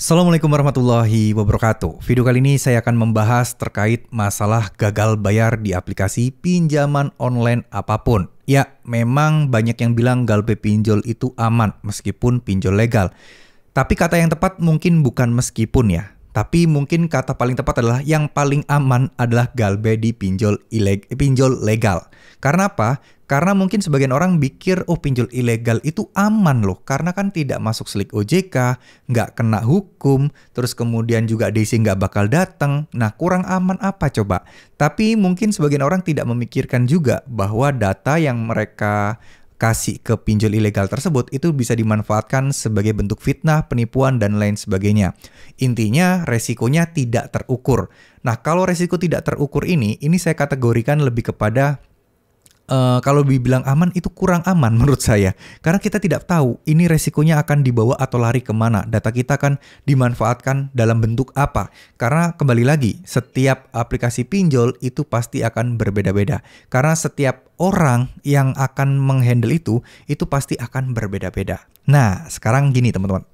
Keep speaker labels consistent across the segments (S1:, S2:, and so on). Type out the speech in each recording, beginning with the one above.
S1: Assalamualaikum warahmatullahi wabarakatuh. Video kali ini saya akan membahas terkait masalah gagal bayar di aplikasi pinjaman online apapun. Ya, memang banyak yang bilang Galpe Pinjol itu aman meskipun pinjol legal. Tapi kata yang tepat mungkin bukan meskipun ya. Tapi mungkin kata paling tepat adalah yang paling aman adalah galbe di pinjol ileg pinjol legal. Karena apa? Karena mungkin sebagian orang pikir oh pinjol ilegal itu aman loh karena kan tidak masuk selik OJK, nggak kena hukum, terus kemudian juga DC nggak bakal datang. Nah kurang aman apa coba? Tapi mungkin sebagian orang tidak memikirkan juga bahwa data yang mereka kasih ke pinjol ilegal tersebut itu bisa dimanfaatkan sebagai bentuk fitnah, penipuan, dan lain sebagainya. Intinya resikonya tidak terukur. Nah kalau resiko tidak terukur ini, ini saya kategorikan lebih kepada Uh, kalau dibilang aman itu kurang aman menurut saya karena kita tidak tahu ini resikonya akan dibawa atau lari kemana data kita akan dimanfaatkan dalam bentuk apa karena kembali lagi setiap aplikasi pinjol itu pasti akan berbeda-beda karena setiap orang yang akan menghandle itu itu pasti akan berbeda-beda nah sekarang gini teman-teman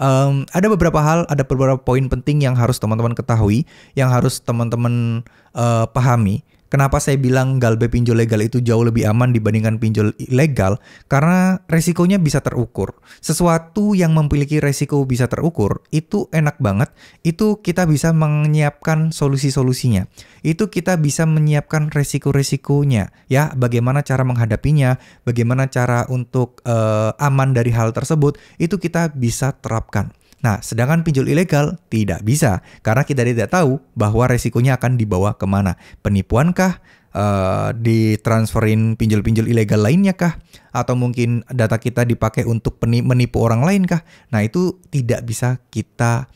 S1: Um, ada beberapa hal, ada beberapa poin penting yang harus teman-teman ketahui, yang harus teman-teman uh, pahami Kenapa saya bilang galbe pinjol legal itu jauh lebih aman dibandingkan pinjol ilegal? Karena resikonya bisa terukur. Sesuatu yang memiliki resiko bisa terukur, itu enak banget. Itu kita bisa menyiapkan solusi-solusinya. Itu kita bisa menyiapkan resiko-resikonya, ya. Bagaimana cara menghadapinya, bagaimana cara untuk uh, aman dari hal tersebut, itu kita bisa terapkan. Nah, sedangkan pinjol ilegal tidak bisa karena kita tidak tahu bahwa resikonya akan dibawa kemana. Penipuan kah? Uh, ditransferin pinjol-pinjol ilegal lainnya kah? Atau mungkin data kita dipakai untuk menipu orang lain kah? Nah itu tidak bisa kita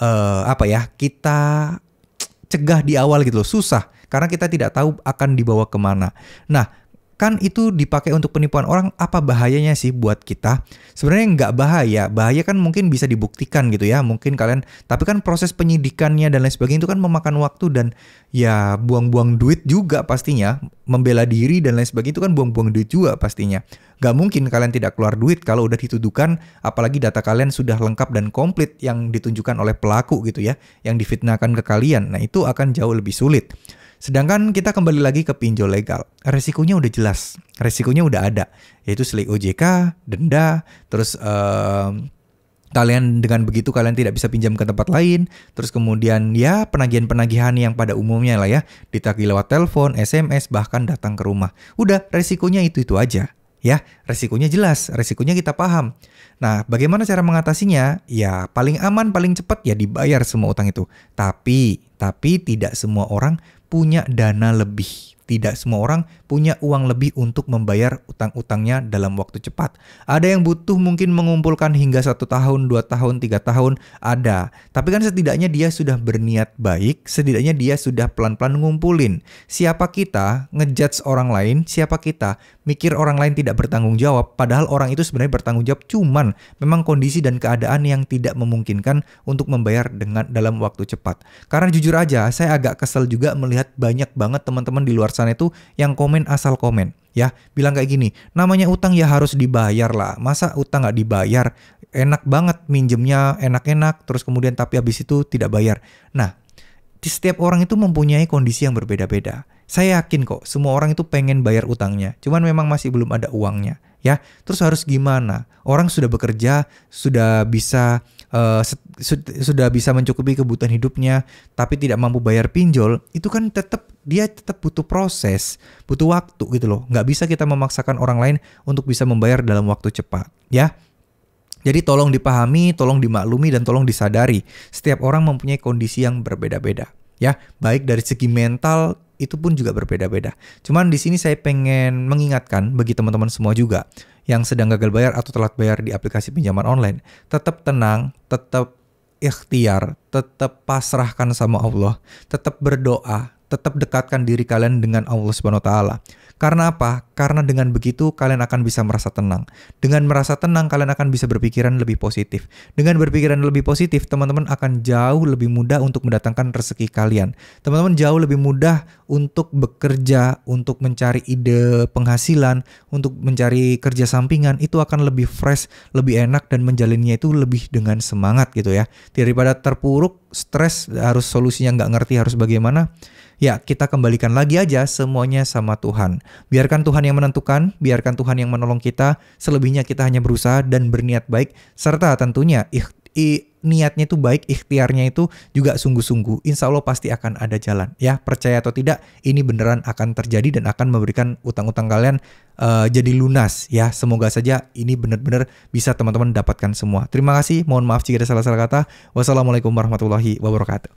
S1: uh, apa ya? Kita cegah di awal gitu loh, susah karena kita tidak tahu akan dibawa kemana. Nah kan itu dipakai untuk penipuan orang apa bahayanya sih buat kita sebenarnya nggak bahaya bahaya kan mungkin bisa dibuktikan gitu ya mungkin kalian tapi kan proses penyidikannya dan lain sebagainya itu kan memakan waktu dan ya buang-buang duit juga pastinya membela diri dan lain sebagainya itu kan buang-buang duit juga pastinya nggak mungkin kalian tidak keluar duit kalau udah dituduhkan apalagi data kalian sudah lengkap dan komplit yang ditunjukkan oleh pelaku gitu ya yang difitnahkan ke kalian nah itu akan jauh lebih sulit Sedangkan kita kembali lagi ke pinjol legal. Resikonya udah jelas. Resikonya udah ada. Yaitu selik OJK, denda, terus... Uh, kalian dengan begitu kalian tidak bisa pinjam ke tempat lain terus kemudian ya penagihan-penagihan yang pada umumnya lah ya ditagih lewat telepon, SMS bahkan datang ke rumah. Udah resikonya itu-itu aja. Ya, resikonya jelas, resikonya kita paham. Nah, bagaimana cara mengatasinya? Ya, paling aman, paling cepat ya dibayar semua utang itu. Tapi, tapi tidak semua orang punya dana lebih tidak semua orang punya uang lebih untuk membayar utang-utangnya dalam waktu cepat. Ada yang butuh mungkin mengumpulkan hingga satu tahun, dua tahun, tiga tahun, ada. Tapi kan setidaknya dia sudah berniat baik, setidaknya dia sudah pelan-pelan ngumpulin. Siapa kita ngejudge orang lain, siapa kita mikir orang lain tidak bertanggung jawab, padahal orang itu sebenarnya bertanggung jawab cuman memang kondisi dan keadaan yang tidak memungkinkan untuk membayar dengan dalam waktu cepat. Karena jujur aja, saya agak kesel juga melihat banyak banget teman-teman di luar sana itu yang komen asal komen ya bilang kayak gini namanya utang ya harus dibayar lah masa utang nggak dibayar enak banget minjemnya enak-enak terus kemudian tapi habis itu tidak bayar nah di setiap orang itu mempunyai kondisi yang berbeda-beda saya yakin kok semua orang itu pengen bayar utangnya cuman memang masih belum ada uangnya ya terus harus gimana orang sudah bekerja sudah bisa Eh, sudah bisa mencukupi kebutuhan hidupnya tapi tidak mampu bayar pinjol itu kan tetap dia tetap butuh proses butuh waktu gitu loh nggak bisa kita memaksakan orang lain untuk bisa membayar dalam waktu cepat ya jadi tolong dipahami, tolong dimaklumi dan tolong disadari. Setiap orang mempunyai kondisi yang berbeda-beda, ya. Baik dari segi mental itu pun juga berbeda-beda. Cuman di sini saya pengen mengingatkan bagi teman-teman semua juga yang sedang gagal bayar atau telat bayar di aplikasi pinjaman online, tetap tenang, tetap ikhtiar, tetap pasrahkan sama Allah, tetap berdoa, tetap dekatkan diri kalian dengan Allah Subhanahu wa taala. Karena apa? Karena dengan begitu kalian akan bisa merasa tenang. Dengan merasa tenang kalian akan bisa berpikiran lebih positif. Dengan berpikiran lebih positif, teman-teman akan jauh lebih mudah untuk mendatangkan rezeki kalian. Teman-teman jauh lebih mudah untuk bekerja, untuk mencari ide penghasilan, untuk mencari kerja sampingan itu akan lebih fresh, lebih enak dan menjalinnya itu lebih dengan semangat gitu ya. Daripada terpuruk stres harus solusinya nggak ngerti harus bagaimana ya kita kembalikan lagi aja semuanya sama Tuhan biarkan Tuhan yang menentukan biarkan Tuhan yang menolong kita selebihnya kita hanya berusaha dan berniat baik serta tentunya niatnya itu baik, ikhtiarnya itu juga sungguh-sungguh, insya Allah pasti akan ada jalan. Ya, percaya atau tidak, ini beneran akan terjadi dan akan memberikan utang-utang kalian uh, jadi lunas. Ya, semoga saja ini bener-bener bisa teman-teman dapatkan semua. Terima kasih, mohon maaf jika ada salah-salah kata. Wassalamualaikum warahmatullahi wabarakatuh.